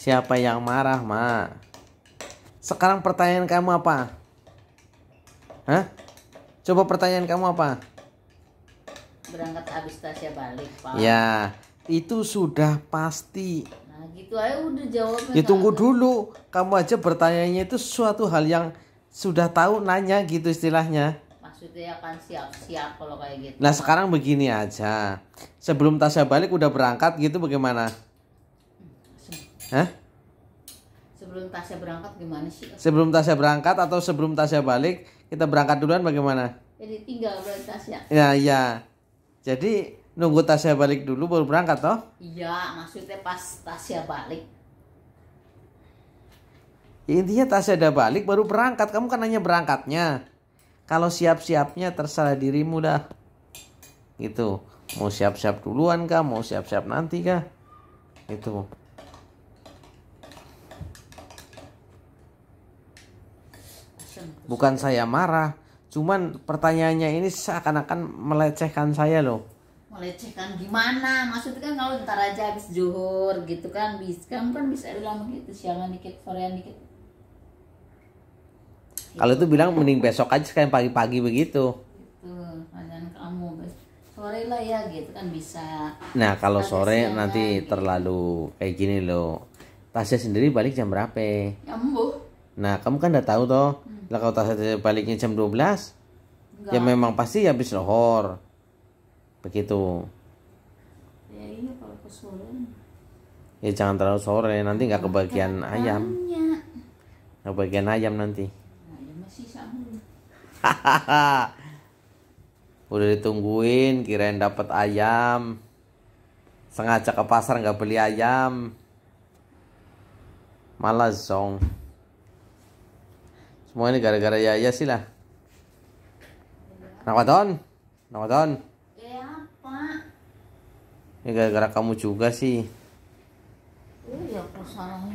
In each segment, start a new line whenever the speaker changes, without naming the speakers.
Siapa yang marah, Ma? Sekarang pertanyaan kamu apa? Hah? Coba pertanyaan kamu apa?
Berangkat habis Tasya balik, Pak.
Ya, itu sudah pasti.
Nah, gitu aja udah jawabnya. Ditunggu
ya, dulu. Kamu aja bertanyanya itu suatu hal yang sudah tahu nanya gitu istilahnya.
Maksudnya akan siap-siap kalau kayak gitu.
Nah, sekarang begini aja. Sebelum Tasya balik udah berangkat gitu bagaimana? Hah?
Sebelum Tasya berangkat gimana sih?
Sebelum Tasya berangkat atau sebelum Tasya balik, kita berangkat duluan bagaimana?
Jadi tinggal berarti Tasya. Ya,
iya. Jadi nunggu Tasya balik dulu baru berangkat toh?
Iya, maksudnya pas Tasya balik.
Ya, intinya Tasya udah balik baru berangkat. Kamu kan hanya berangkatnya. Kalau siap-siapnya terserah dirimu dah. Gitu. Mau siap-siap duluan kah? Mau siap-siap nanti kah? Itu. Bukan saya marah, cuman pertanyaannya ini seakan-akan melecehkan saya loh.
Melecehkan gimana? Maksudnya kan kalau ntar aja habis zuhur gitu kan bisa kan kan bisa bilang gitu siangan dikit, sorean dikit.
Kalau itu bilang mending besok aja sekalian pagi-pagi begitu. Gitu,
kamu sore lah ya gitu kan bisa.
Nah kalau sore siangan, nanti gitu. terlalu kayak gini loh. Tasya sendiri balik jam berapa? Jam Nah kamu kan udah tahu toh. Hmm lah kalau tasawuf baliknya jam 12 ya Enggak. ya memang pasti habis lohor begitu
ya iya kalau ke sore
ya jangan terlalu sore nanti gak kebagian ayam Gak kebagian ayam nanti hahaha ya udah ditungguin kirain dapat ayam sengaja ke pasar gak beli ayam Malas song semua ini gara-gara ya-ya sih lah. Ramadan. Ramadan.
Ya apa?
Ini gara-gara kamu juga sih.
Oh, iya, aku salah.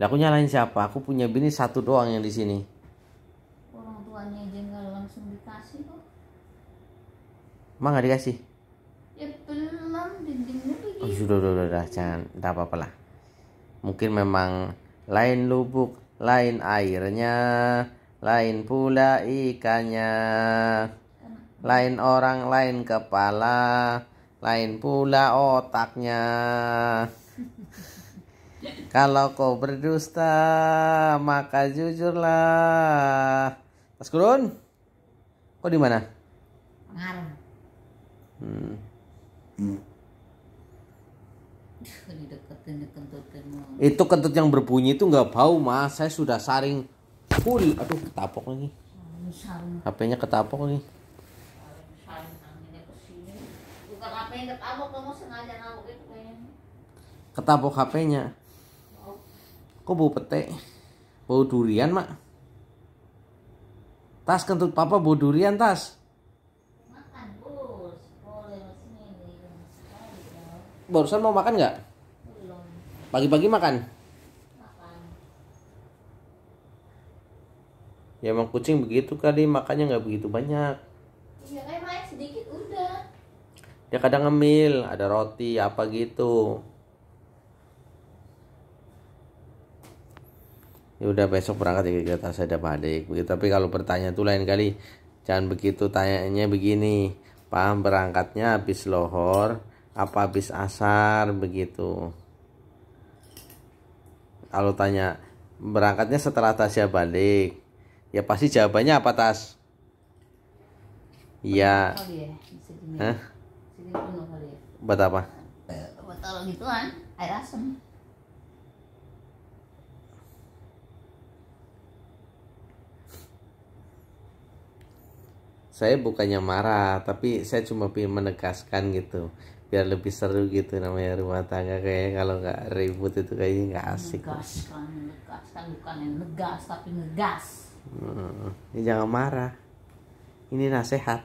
Lah aku nyalain siapa? Aku punya bini satu doang yang di sini.
Orang tuanya aja nggak langsung dikasih kok. Emang nggak dikasih? Ya belum dindingnya begini. Oh, sudah,
sudah, sudah, jangan, tidak apa-apa lah. Mungkin memang lain lubuk lain airnya, lain pula ikannya, lain orang, lain kepala, lain pula otaknya. Kalau kau berdusta, maka jujurlah. Mas Kurun, kau di mana? Hmm. hmm itu kentut yang berbunyi itu nggak bau mas saya sudah saring full aduh ketapok lagi HP-nya ketapok lagi ketapok HP-nya kok bau pete bau durian mak tas kentut papa bau durian tas barusan mau makan nggak? Belum. Pagi-pagi makan? Makan. Ya emang kucing begitu kali makannya nggak begitu banyak.
Ya kayak main sedikit udah.
Ya kadang ngemil, ada roti apa gitu. ya udah besok berangkat ya kita ada adik. begitu tapi kalau bertanya tuh lain kali jangan begitu tanyanya begini paham berangkatnya habis lohor apa habis asar begitu kalau tanya berangkatnya setelah Tasya balik ya pasti jawabannya apa Tas Iya. Hah? Ya? Buat apa? Eh,
gituan, air asam.
Saya bukannya marah, tapi saya cuma ingin menegaskan gitu biar lebih seru gitu namanya rumah tangga kayak kalau nggak ribut itu kayaknya nggak asik ngegas
kan negas kan yang negas tapi ngegas
hmm, ini jangan marah ini nasehat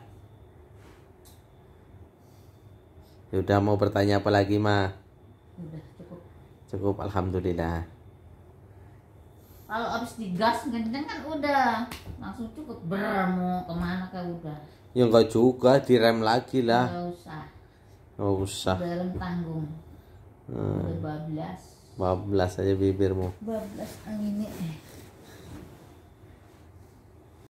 Sudah ya mau bertanya apa lagi ma?
Udah cukup.
Cukup alhamdulillah.
Kalau abis digas gendeng kan udah langsung cukup ber mau kemana kayak udah.
Ya enggak juga direm lagi lah. Enggak usah nggak oh, usah dalam tanggung, hmm. bablas bablas aja bibirmu
bablas anginnya